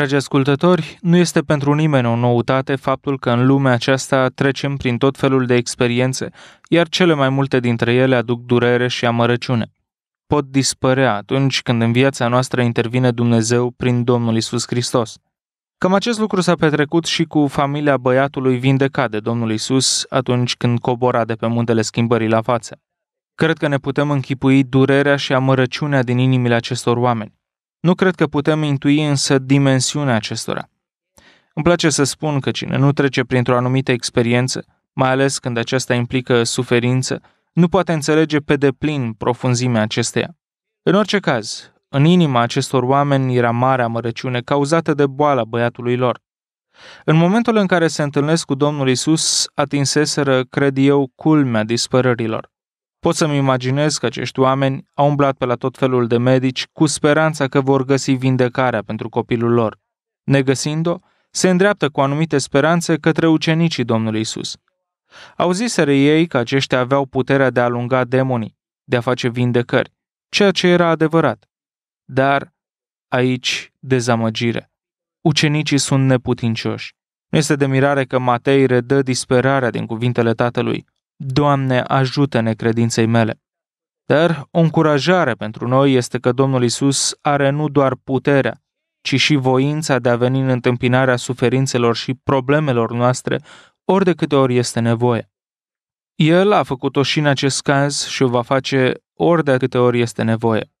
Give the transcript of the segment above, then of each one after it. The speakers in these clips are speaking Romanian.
Dragi ascultători, nu este pentru nimeni o noutate faptul că în lumea aceasta trecem prin tot felul de experiențe, iar cele mai multe dintre ele aduc durere și amărăciune. Pot dispărea atunci când în viața noastră intervine Dumnezeu prin Domnul Isus Hristos. Cam acest lucru s-a petrecut și cu familia băiatului vindecat de Domnul Isus atunci când cobora de pe muntele schimbării la față. Cred că ne putem închipui durerea și amărăciunea din inimile acestor oameni. Nu cred că putem intui însă dimensiunea acestora. Îmi place să spun că cine nu trece printr-o anumită experiență, mai ales când aceasta implică suferință, nu poate înțelege pe deplin profunzimea acesteia. În orice caz, în inima acestor oameni era mare amărăciune cauzată de boala băiatului lor. În momentul în care se întâlnesc cu Domnul Isus, atinseseră, cred eu, culmea dispărărilor. Pot să-mi imaginez că acești oameni au umblat pe la tot felul de medici cu speranța că vor găsi vindecarea pentru copilul lor. Negăsind-o, se îndreaptă cu anumite speranțe către ucenicii Domnului Isus. Au ziseră ei că aceștia aveau puterea de a alunga demonii, de a face vindecări, ceea ce era adevărat. Dar aici dezamăgire. Ucenicii sunt neputincioși. Nu este de mirare că Matei redă disperarea din cuvintele tatălui, Doamne, ajută-ne credinței mele. Dar o încurajare pentru noi este că Domnul Isus are nu doar puterea, ci și voința de a veni în întâmpinarea suferințelor și problemelor noastre, ori de câte ori este nevoie. El a făcut-o și în acest caz și o va face ori de câte ori este nevoie.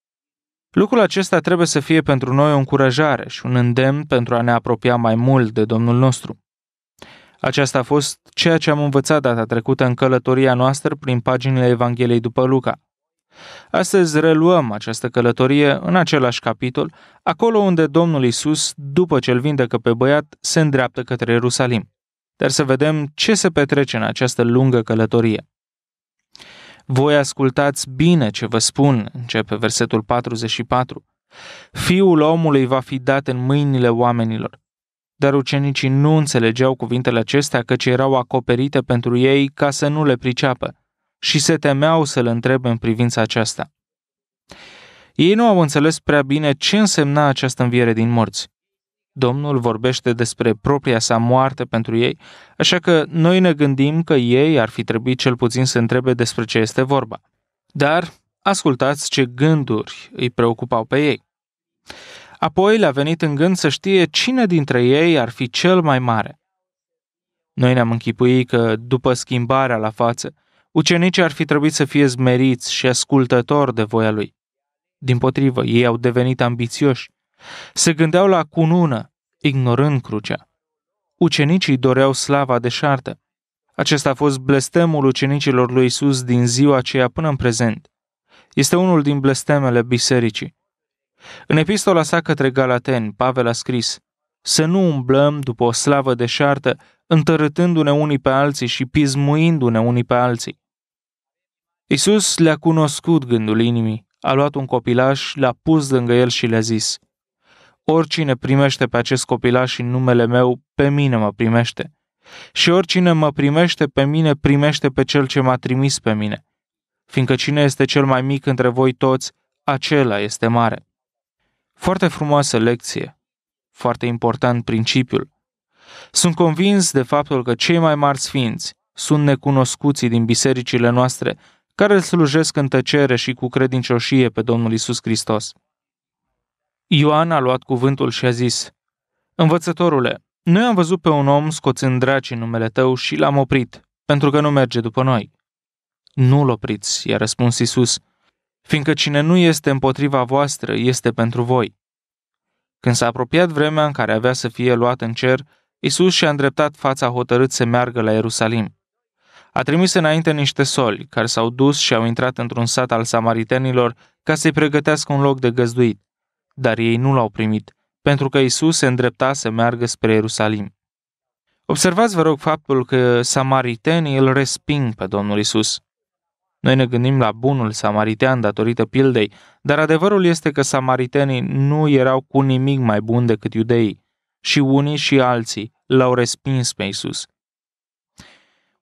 Lucrul acesta trebuie să fie pentru noi o încurajare și un îndemn pentru a ne apropia mai mult de Domnul nostru. Aceasta a fost ceea ce am învățat data trecută în călătoria noastră prin paginile Evangheliei după Luca. Astăzi reluăm această călătorie în același capitol, acolo unde Domnul Isus, după ce îl vindecă pe băiat, se îndreaptă către Ierusalim. Dar să vedem ce se petrece în această lungă călătorie. Voi ascultați bine ce vă spun, începe versetul 44. Fiul omului va fi dat în mâinile oamenilor dar ucenicii nu înțelegeau cuvintele acestea căci erau acoperite pentru ei ca să nu le priceapă și se temeau să-l întrebe în privința aceasta. Ei nu au înțeles prea bine ce însemna această înviere din morți. Domnul vorbește despre propria sa moarte pentru ei, așa că noi ne gândim că ei ar fi trebuit cel puțin să întrebe despre ce este vorba. Dar ascultați ce gânduri îi preocupau pe ei. Apoi le-a venit în gând să știe cine dintre ei ar fi cel mai mare. Noi ne-am închipuit că, după schimbarea la față, ucenicii ar fi trebuit să fie zmeriți și ascultători de voia lui. Din potrivă, ei au devenit ambițioși. Se gândeau la cunună, ignorând crucea. Ucenicii doreau slava șartă. Acesta a fost blestemul ucenicilor lui Isus din ziua aceea până în prezent. Este unul din blestemele bisericii. În epistola sa către Galaten Pavel a scris Să nu umblăm după o slavă deșartă, întărătându ne unii pe alții și pismuindu-ne unii pe alții. Isus le-a cunoscut gândul inimii, a luat un copilaș, l-a pus lângă el și le-a zis Oricine primește pe acest copilaș în numele meu, pe mine mă primește. Și oricine mă primește pe mine, primește pe cel ce m-a trimis pe mine. Fiindcă cine este cel mai mic între voi toți, acela este mare. Foarte frumoasă lecție. Foarte important principiul. Sunt convins de faptul că cei mai mari sfinți sunt necunoscuții din bisericile noastre care îl slujesc în tăcere și cu credincioșie pe Domnul Isus Hristos. Ioan a luat cuvântul și a zis, Învățătorule, noi am văzut pe un om scoțând draci în numele tău și l-am oprit, pentru că nu merge după noi. Nu-l opriți, i-a răspuns Isus, fiindcă cine nu este împotriva voastră este pentru voi. Când s-a apropiat vremea în care avea să fie luat în cer, Isus și-a îndreptat fața hotărât să meargă la Ierusalim. A trimis înainte niște soli, care s-au dus și au intrat într-un sat al samaritenilor ca să-i pregătească un loc de găzduit, dar ei nu l-au primit, pentru că Isus se îndrepta să meargă spre Ierusalim. Observați, vă rog, faptul că samaritenii îl resping pe Domnul Isus. Noi ne gândim la bunul samaritean datorită pildei, dar adevărul este că samaritenii nu erau cu nimic mai buni decât iudeii și unii și alții l-au respins pe Isus.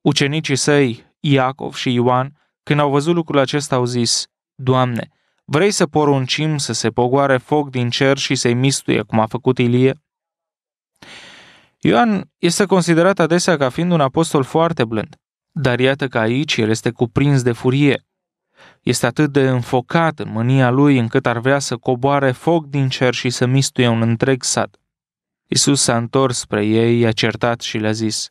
Ucenicii săi, Iacov și Ioan, când au văzut lucrul acesta, au zis, Doamne, vrei să poruncim să se pogoare foc din cer și să-i mistuie, cum a făcut Ilie? Ioan este considerat adesea ca fiind un apostol foarte blând dar iată că aici el este cuprins de furie. Este atât de înfocat în mânia lui încât ar vrea să coboare foc din cer și să mistuie un întreg sat. Isus s-a întors spre ei, i-a certat și le-a zis,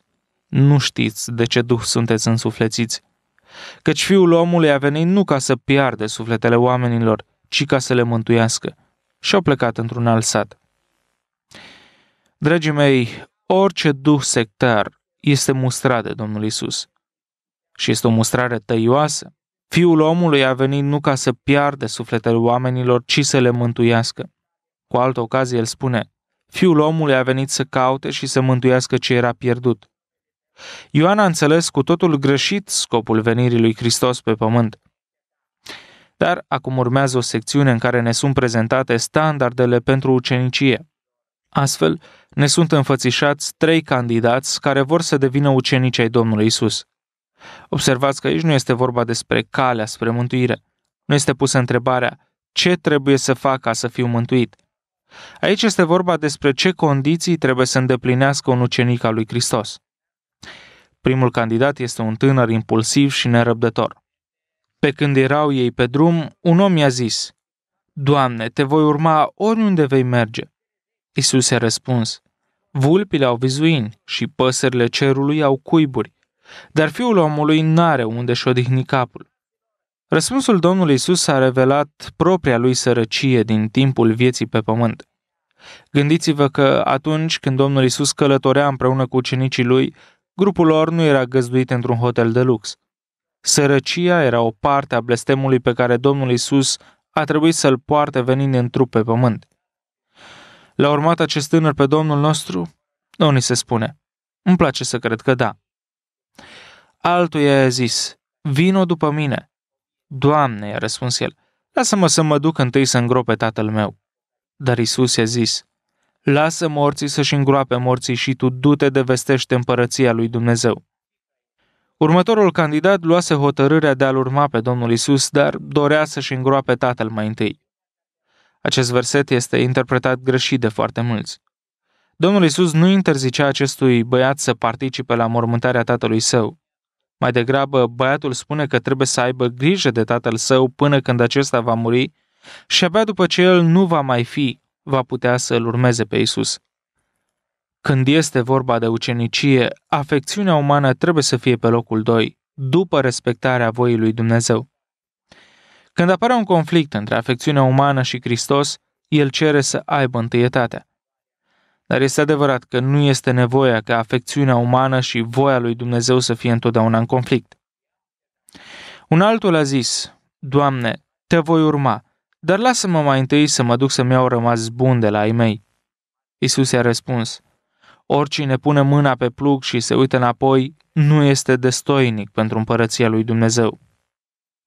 Nu știți de ce duh sunteți însuflețiți, căci fiul omului a venit nu ca să piardă sufletele oamenilor, ci ca să le mântuiască. Și au plecat într-un alt sat. Dragii mei, orice duh sectar este mustrat de Domnul Isus și este o mustrare tăioasă. Fiul omului a venit nu ca să piardă sufletele oamenilor, ci să le mântuiască. Cu altă ocazie el spune, Fiul omului a venit să caute și să mântuiască ce era pierdut. Ioan a înțeles cu totul greșit scopul venirii lui Hristos pe pământ. Dar acum urmează o secțiune în care ne sunt prezentate standardele pentru ucenicie. Astfel, ne sunt înfățișați trei candidați care vor să devină ucenici ai Domnului Isus. Observați că aici nu este vorba despre calea spre mântuire. Nu este pusă întrebarea ce trebuie să fac ca să fiu mântuit. Aici este vorba despre ce condiții trebuie să îndeplinească un ucenic al lui Hristos. Primul candidat este un tânăr impulsiv și nerăbdător. Pe când erau ei pe drum, un om i-a zis, Doamne, te voi urma oriunde vei merge. Isus i-a răspuns, Vulpile au vizuini și păsările cerului au cuiburi, dar fiul omului n-are unde și odihni capul. Răspunsul Domnului Isus a revelat propria lui sărăcie din timpul vieții pe pământ. Gândiți-vă că atunci când Domnul Isus călătorea împreună cu ucenicii lui, grupul lor nu era găzduit într-un hotel de lux. Sărăcia era o parte a blestemului pe care Domnul Isus a trebuit să-l poarte venind în trup pe pământ. L-a urmat acest tânăr pe Domnul nostru? Nu ni se spune. Îmi place să cred că da. Altuia i-a zis, vino după mine. Doamne, i-a răspuns el, lasă-mă să mă duc întâi să îngrope tatăl meu. Dar Isus i-a zis, lasă morții să-și îngroape morții și tu du-te de vestește împărăția lui Dumnezeu. Următorul candidat luase hotărârea de a-L urma pe Domnul Isus, dar dorea să-și îngroape tatăl mai întâi. Acest verset este interpretat greșit de foarte mulți. Domnul Isus nu interzicea acestui băiat să participe la mormântarea tatălui său. Mai degrabă, băiatul spune că trebuie să aibă grijă de tatăl său până când acesta va muri și abia după ce el nu va mai fi, va putea să îl urmeze pe Isus. Când este vorba de ucenicie, afecțiunea umană trebuie să fie pe locul doi, după respectarea voii lui Dumnezeu. Când apare un conflict între afecțiunea umană și Hristos, el cere să aibă întâietatea. Dar este adevărat că nu este nevoia ca afecțiunea umană și voia lui Dumnezeu să fie întotdeauna în conflict. Un altul a zis, Doamne, te voi urma, dar lasă-mă mai întâi să mă duc să-mi iau rămas bun de la ei”. mei. Isus i-a răspuns, Oricine pune mâna pe plug și se uită înapoi, nu este destoinic pentru împărăția lui Dumnezeu.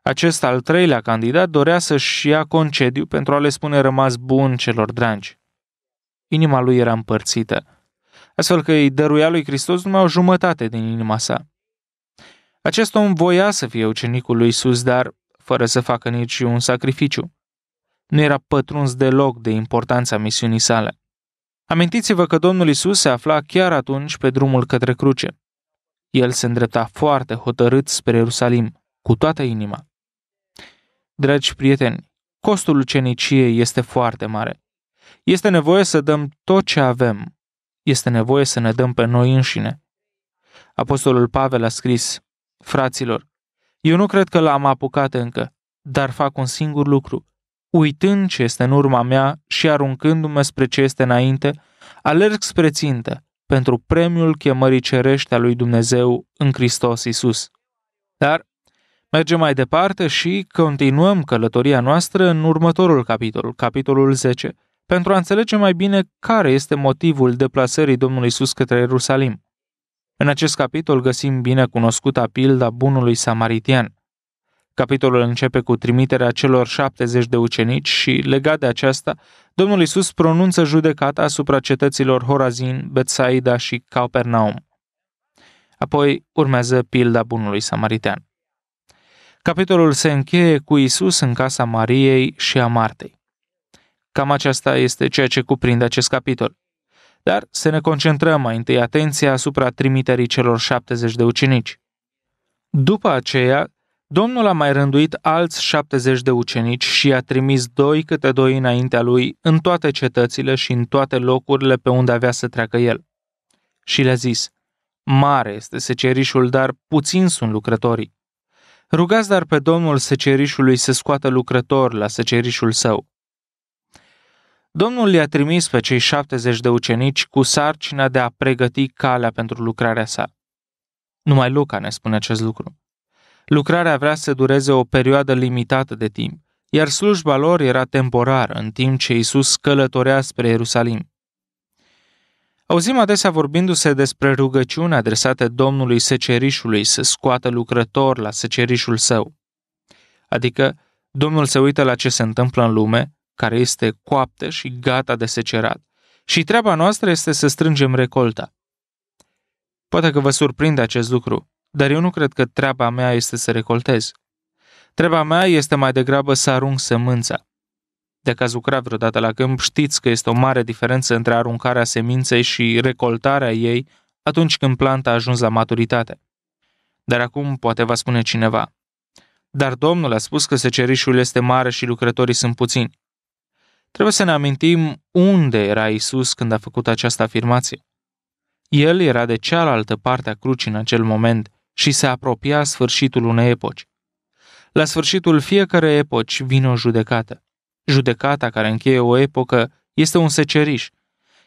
Acest al treilea candidat dorea să-și ia concediu pentru a le spune rămas bun celor dragi. Inima lui era împărțită, astfel că îi dăruia lui Hristos numai o jumătate din inima sa. Acest om voia să fie ucenicul lui Isus, dar fără să facă niciun sacrificiu. Nu era pătruns deloc de importanța misiunii sale. Amintiți-vă că Domnul Isus se afla chiar atunci pe drumul către cruce. El se îndrepta foarte hotărât spre Ierusalim, cu toată inima. Dragi prieteni, costul uceniciei este foarte mare. Este nevoie să dăm tot ce avem. Este nevoie să ne dăm pe noi înșine. Apostolul Pavel a scris, Fraților, eu nu cred că l-am apucat încă, dar fac un singur lucru. Uitând ce este în urma mea și aruncându-mă spre ce este înainte, alerg spre țintă, pentru premiul chemării cerește a lui Dumnezeu în Hristos Isus. Dar mergem mai departe și continuăm călătoria noastră în următorul capitol, capitolul 10, pentru a înțelege mai bine care este motivul deplasării Domnului Isus către Ierusalim. În acest capitol găsim bine cunoscuta pilda bunului samaritian. Capitolul începe cu trimiterea celor 70 de ucenici și, legat de aceasta, Domnul Isus pronunță judecata asupra cetăților Horazin, Betsaida și Capernaum. Apoi urmează pilda bunului samaritean. Capitolul se încheie cu Isus în casa Mariei și a Martei. Cam aceasta este ceea ce cuprinde acest capitol. Dar să ne concentrăm mai întâi atenția asupra trimiterii celor 70 de ucenici. După aceea, Domnul a mai rânduit alți 70 de ucenici și i-a trimis doi câte doi înaintea lui în toate cetățile și în toate locurile pe unde avea să treacă el. Și le-a zis, Mare este secerișul, dar puțin sunt lucrătorii. Rugați dar pe Domnul secerișului să scoată lucrător la secerișul său. Domnul i-a trimis pe cei 70 de ucenici cu sarcina de a pregăti calea pentru lucrarea sa. Numai Luca ne spune acest lucru. Lucrarea vrea să dureze o perioadă limitată de timp, iar slujba lor era temporară, în timp ce Isus călătorea spre Ierusalim. Auzim adesea vorbindu-se despre rugăciune adresate Domnului secerișului să scoată lucrător la secerișul său. Adică, Domnul se uită la ce se întâmplă în lume care este coaptă și gata de secerat. Și treaba noastră este să strângem recolta. Poate că vă surprinde acest lucru, dar eu nu cred că treaba mea este să recoltez. Treaba mea este mai degrabă să arunc sămânța. Dacă ați lucrat vreodată la câmp, știți că este o mare diferență între aruncarea seminței și recoltarea ei atunci când planta a ajuns la maturitate. Dar acum poate va spune cineva. Dar Domnul a spus că secerișul este mare și lucrătorii sunt puțini. Trebuie să ne amintim unde era Isus când a făcut această afirmație. El era de cealaltă parte a crucii în acel moment și se apropia sfârșitul unei epoci. La sfârșitul fiecărei epoci vine o judecată. Judecata care încheie o epocă este un seceriș,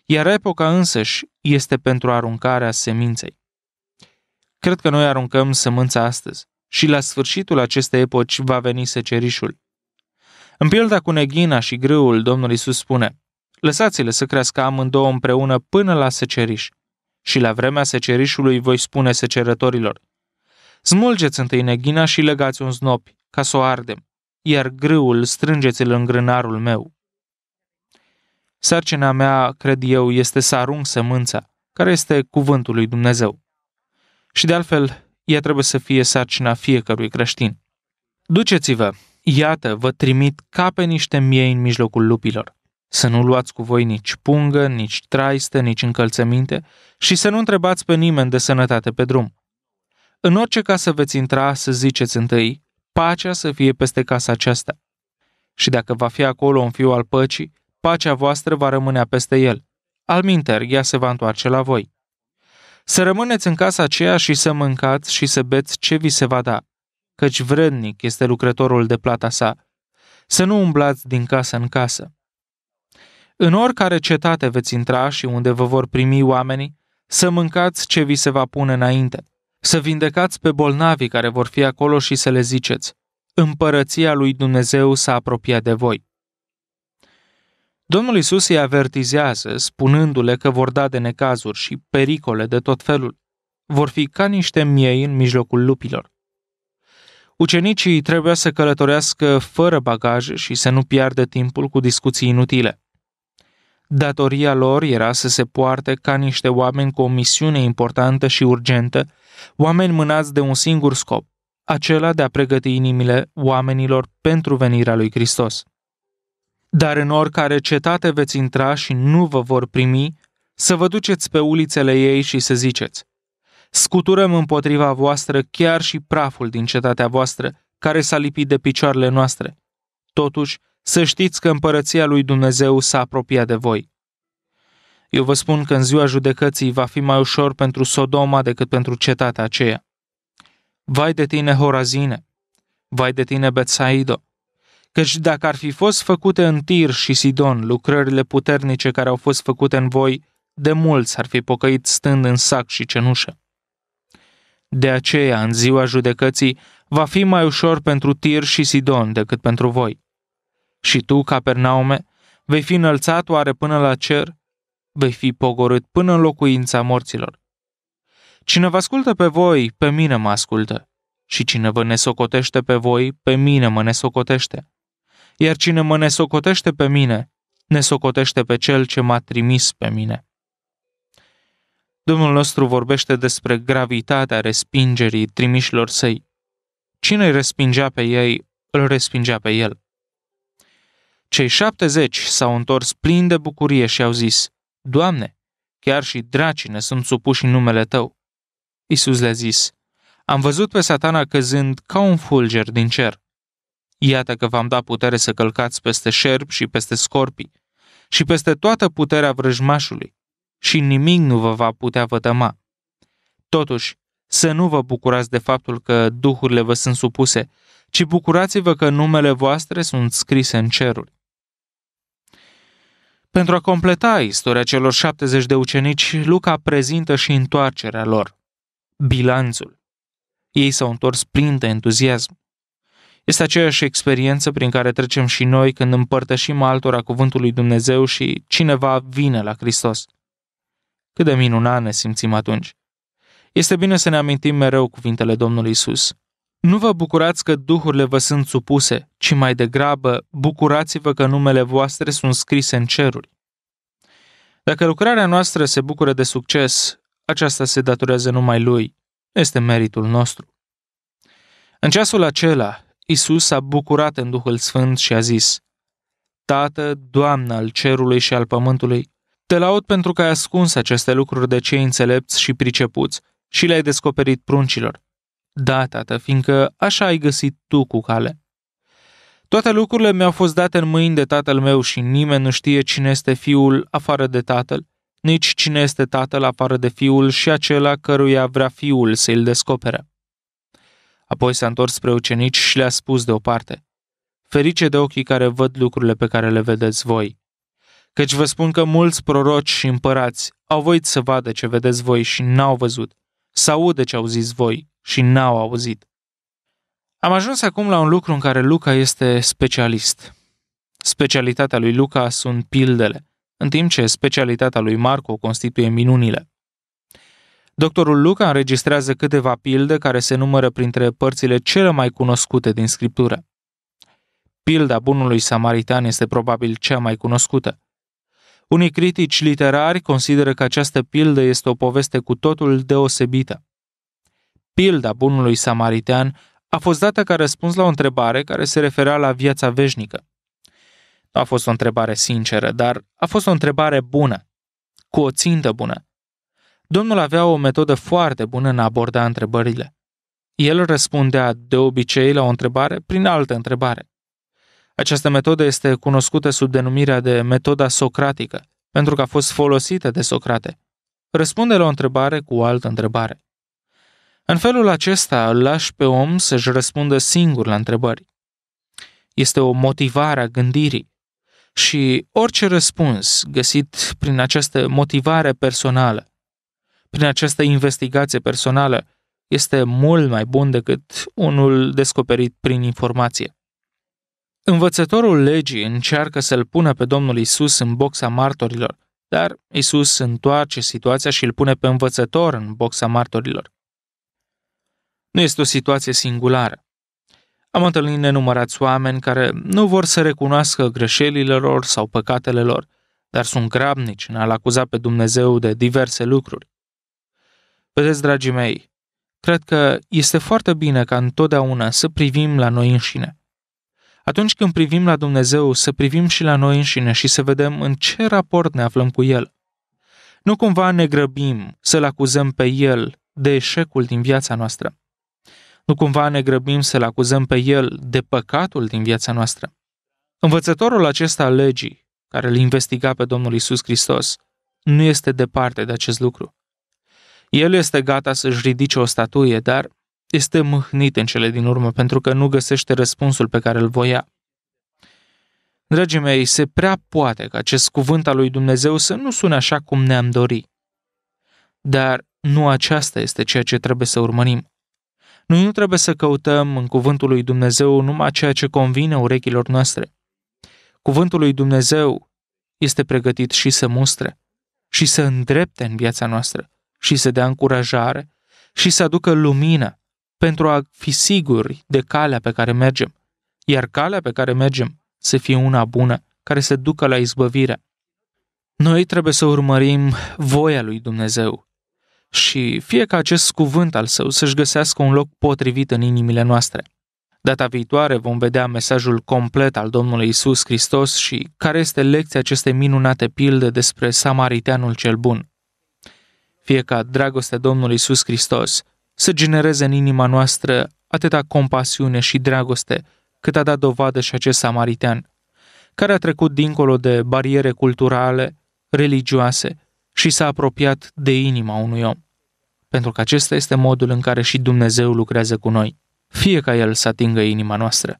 iar epoca însăși este pentru aruncarea seminței. Cred că noi aruncăm sămânța astăzi și la sfârșitul acestei epoci va veni secerișul. În pilda cu neghina și grâul, Domnul Isus spune, lăsați-le să crească amândouă împreună până la seceriș. Și la vremea secerișului voi spune secerătorilor, smulgeți întâi neghina și legați un znopi, ca să o ardem, iar grâul strângeți-l în grânarul meu. Sarcina mea, cred eu, este să arunc sămânța, care este cuvântul lui Dumnezeu. Și de altfel, ea trebuie să fie sarcina fiecărui creștin. Duceți-vă, Iată, vă trimit ca pe niște miei în mijlocul lupilor. Să nu luați cu voi nici pungă, nici traistă, nici încălțăminte și să nu întrebați pe nimeni de sănătate pe drum. În orice casă veți intra, să ziceți întâi, pacea să fie peste casa aceasta. Și dacă va fi acolo un fiu al păcii, pacea voastră va rămâne peste el. Alminter, ea se va întoarce la voi. Să rămâneți în casa aceea și să mâncați și să beți ce vi se va da, căci vrednic este lucrătorul de plata sa. Să nu umblați din casă în casă. În oricare cetate veți intra și unde vă vor primi oamenii, să mâncați ce vi se va pune înainte, să vindecați pe bolnavii care vor fi acolo și să le ziceți, împărăția lui Dumnezeu s-a apropiat de voi. Domnul Isus îi avertizează, spunându-le că vor da de necazuri și pericole de tot felul. Vor fi ca niște miei în mijlocul lupilor. Ucenicii trebuia să călătorească fără bagaje și să nu piardă timpul cu discuții inutile. Datoria lor era să se poarte ca niște oameni cu o misiune importantă și urgentă, oameni mânați de un singur scop, acela de a pregăti inimile oamenilor pentru venirea lui Hristos. Dar în oricare cetate veți intra și nu vă vor primi, să vă duceți pe ulițele ei și să ziceți, Scuturăm împotriva voastră chiar și praful din cetatea voastră, care s-a lipit de picioarele noastre. Totuși, să știți că împărăția lui Dumnezeu s-a apropiat de voi. Eu vă spun că în ziua judecății va fi mai ușor pentru Sodoma decât pentru cetatea aceea. Vai de tine, Horazine! Vai de tine, Betsaido! Căci dacă ar fi fost făcute în Tir și Sidon lucrările puternice care au fost făcute în voi, de mulți ar fi pocăit stând în sac și cenușă. De aceea, în ziua judecății, va fi mai ușor pentru Tir și Sidon decât pentru voi. Și tu, Capernaume, vei fi înălțat oare până la cer? Vei fi pogorât până în locuința morților. Cine vă ascultă pe voi, pe mine mă ascultă. Și cine vă nesocotește pe voi, pe mine mă nesocotește. Iar cine mă nesocotește pe mine, nesocotește pe cel ce m-a trimis pe mine. Domnul nostru vorbește despre gravitatea respingerii trimișilor săi. Cine îi respingea pe ei, îl respingea pe el. Cei șaptezeci s-au întors plini de bucurie și au zis, Doamne, chiar și dracii ne sunt supuși în numele Tău. Isus le-a zis, Am văzut pe satana căzând ca un fulger din cer. Iată că v-am dat putere să călcați peste șerpi și peste scorpii și peste toată puterea vrăjmașului și nimic nu vă va putea vătăma. Totuși, să nu vă bucurați de faptul că duhurile vă sunt supuse, ci bucurați-vă că numele voastre sunt scrise în ceruri. Pentru a completa istoria celor 70 de ucenici, Luca prezintă și întoarcerea lor, bilanțul. Ei s-au întors plin de entuziasm. Este aceeași experiență prin care trecem și noi când împărtășim altora cuvântul lui Dumnezeu și cineva vine la Hristos. Cât de minunat ne simțim atunci! Este bine să ne amintim mereu cuvintele Domnului Isus. Nu vă bucurați că duhurile vă sunt supuse, ci mai degrabă bucurați-vă că numele voastre sunt scrise în ceruri. Dacă lucrarea noastră se bucură de succes, aceasta se datorează numai lui. Este meritul nostru. În ceasul acela, Isus a bucurat în Duhul Sfânt și a zis, Tată, Doamnă al cerului și al pământului, te laud pentru că ai ascuns aceste lucruri de cei înțelepți și pricepuți și le-ai descoperit pruncilor. Da, tată, fiindcă așa ai găsit tu cu cale. Toate lucrurile mi-au fost date în mâini de tatăl meu și nimeni nu știe cine este fiul afară de tatăl, nici cine este tatăl afară de fiul și acela căruia vrea fiul să-l descopere. Apoi s-a întors spre ucenici și le-a spus deoparte, Ferice de ochii care văd lucrurile pe care le vedeți voi. Căci vă spun că mulți proroci și împărați au voit să vadă ce vedeți voi și n-au văzut, să audă ce au zis voi și n-au auzit. Am ajuns acum la un lucru în care Luca este specialist. Specialitatea lui Luca sunt pildele, în timp ce specialitatea lui Marco constituie minunile. Doctorul Luca înregistrează câteva pilde care se numără printre părțile cele mai cunoscute din scriptură. Pilda bunului samaritan este probabil cea mai cunoscută. Unii critici literari consideră că această pildă este o poveste cu totul deosebită. Pilda bunului samaritean a fost dată ca răspuns la o întrebare care se referea la viața veșnică. Nu a fost o întrebare sinceră, dar a fost o întrebare bună, cu o țintă bună. Domnul avea o metodă foarte bună în a aborda întrebările. El răspundea de obicei la o întrebare prin altă întrebare. Această metodă este cunoscută sub denumirea de metoda socratică, pentru că a fost folosită de Socrate. Răspunde la o întrebare cu o altă întrebare. În felul acesta îl lași pe om să-și răspundă singur la întrebări. Este o motivare a gândirii și orice răspuns găsit prin această motivare personală, prin această investigație personală, este mult mai bun decât unul descoperit prin informație. Învățătorul legii încearcă să-l pună pe Domnul Isus în boxa martorilor, dar Isus întoarce situația și îl pune pe învățător în boxa martorilor. Nu este o situație singulară. Am întâlnit nenumărați oameni care nu vor să recunoască greșelile lor sau păcatele lor, dar sunt grabnici în a-L acuza pe Dumnezeu de diverse lucruri. Vedeți, dragii mei, cred că este foarte bine ca întotdeauna să privim la noi înșine – atunci când privim la Dumnezeu, să privim și la noi înșine și să vedem în ce raport ne aflăm cu El. Nu cumva ne grăbim să-L acuzăm pe El de eșecul din viața noastră. Nu cumva ne grăbim să-L acuzăm pe El de păcatul din viața noastră. Învățătorul acesta al legii, care îl investiga pe Domnul Isus Hristos, nu este departe de acest lucru. El este gata să-și ridice o statuie, dar este mâhnit în cele din urmă pentru că nu găsește răspunsul pe care îl voia. Dragii mei, se prea poate că acest cuvânt al lui Dumnezeu să nu sune așa cum ne-am dori. Dar nu aceasta este ceea ce trebuie să urmărim. Noi nu trebuie să căutăm în cuvântul lui Dumnezeu numai ceea ce convine urechilor noastre. Cuvântul lui Dumnezeu este pregătit și să mustre, și să îndrepte în viața noastră, și să dea încurajare, și să aducă lumină pentru a fi siguri de calea pe care mergem, iar calea pe care mergem să fie una bună, care să ducă la izbăvire. Noi trebuie să urmărim voia lui Dumnezeu și fie ca acest cuvânt al său să-și găsească un loc potrivit în inimile noastre. Data viitoare vom vedea mesajul complet al Domnului Isus Hristos și care este lecția acestei minunate pilde despre Samariteanul cel bun. Fie ca dragostea Domnului Isus Hristos să genereze în inima noastră atâta compasiune și dragoste cât a dat dovadă și acest samaritean, care a trecut dincolo de bariere culturale, religioase și s-a apropiat de inima unui om. Pentru că acesta este modul în care și Dumnezeu lucrează cu noi, fie ca El să atingă inima noastră.